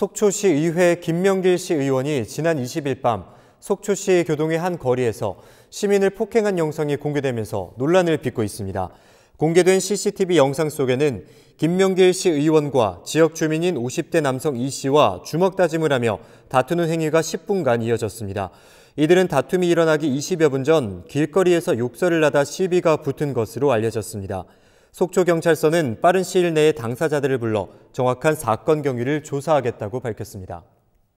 속초시 의회 김명길 씨 의원이 지난 20일 밤 속초시 교동의 한 거리에서 시민을 폭행한 영상이 공개되면서 논란을 빚고 있습니다. 공개된 CCTV 영상 속에는 김명길 씨 의원과 지역 주민인 50대 남성 이 씨와 주먹 다짐을 하며 다투는 행위가 10분간 이어졌습니다. 이들은 다툼이 일어나기 20여 분 전 길거리에서 욕설을 하다 시비가 붙은 것으로 알려졌습니다. 속초경찰서는 빠른 시일 내에 당사자들을 불러 정확한 사건 경위를 조사하겠다고 밝혔습니다.